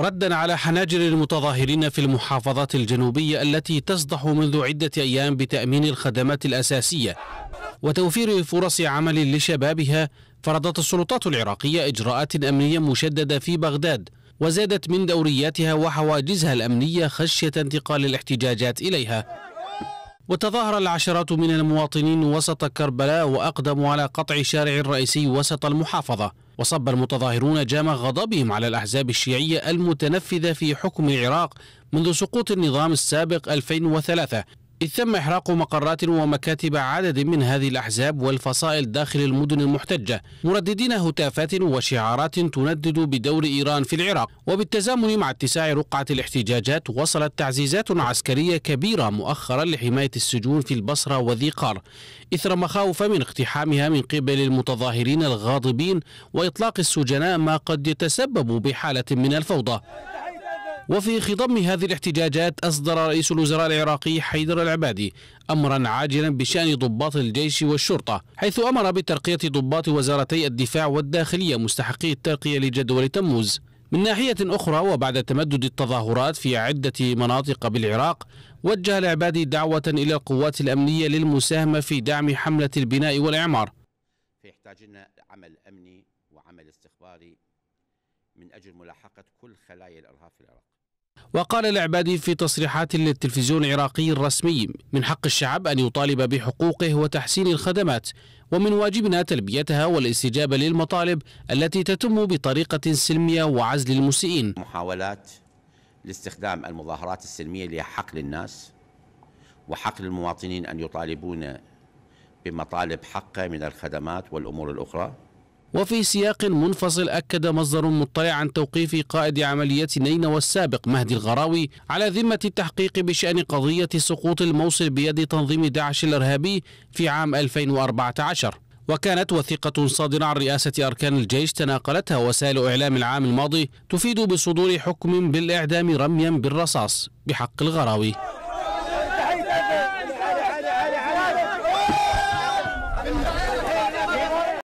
ردا على حناجر المتظاهرين في المحافظات الجنوبية التي تصدح منذ عدة أيام بتأمين الخدمات الأساسية وتوفير فرص عمل لشبابها فرضت السلطات العراقية إجراءات أمنية مشددة في بغداد وزادت من دورياتها وحواجزها الأمنية خشية انتقال الاحتجاجات إليها وتظاهر العشرات من المواطنين وسط كربلاء وأقدموا على قطع شارع رئيسي وسط المحافظة وصب المتظاهرون جام غضبهم على الأحزاب الشيعية المتنفذة في حكم العراق منذ سقوط النظام السابق 2003 إذ تم إحراق مقرات ومكاتب عدد من هذه الأحزاب والفصائل داخل المدن المحتجة مرددين هتافات وشعارات تندد بدور إيران في العراق وبالتزامن مع اتساع رقعة الاحتجاجات وصلت تعزيزات عسكرية كبيرة مؤخرا لحماية السجون في البصرة وذي قار إثر مخاوف من اقتحامها من قبل المتظاهرين الغاضبين وإطلاق السجناء ما قد يتسبب بحالة من الفوضى وفي خضم هذه الاحتجاجات أصدر رئيس الوزراء العراقي حيدر العبادي أمرا عاجلا بشأن ضباط الجيش والشرطة حيث أمر بترقية ضباط وزارتي الدفاع والداخلية مستحقي الترقية لجدول تموز من ناحية أخرى وبعد تمدد التظاهرات في عدة مناطق بالعراق وجه العبادي دعوة إلى القوات الأمنية للمساهمة في دعم حملة البناء والإعمار فيحتاج عمل أمني وعمل استخباري من أجل ملاحقة كل خلايا الإرهاب في العراق وقال العبادي في تصريحات للتلفزيون العراقي الرسمي من حق الشعب أن يطالب بحقوقه وتحسين الخدمات ومن واجبنا تلبيتها والاستجابة للمطالب التي تتم بطريقة سلمية وعزل المسيئين محاولات لاستخدام المظاهرات السلمية لحقل الناس وحقل المواطنين أن يطالبون بمطالب حقه من الخدمات والأمور الأخرى وفي سياق منفصل أكد مصدر مطلع عن توقيف قائد عملية نينوى السابق مهدي الغراوي على ذمة التحقيق بشأن قضية سقوط الموصل بيد تنظيم داعش الإرهابي في عام 2014 وكانت وثيقة صادرة عن رئاسة أركان الجيش تناقلتها وسائل إعلام العام الماضي تفيد بصدور حكم بالإعدام رميا بالرصاص بحق الغراوي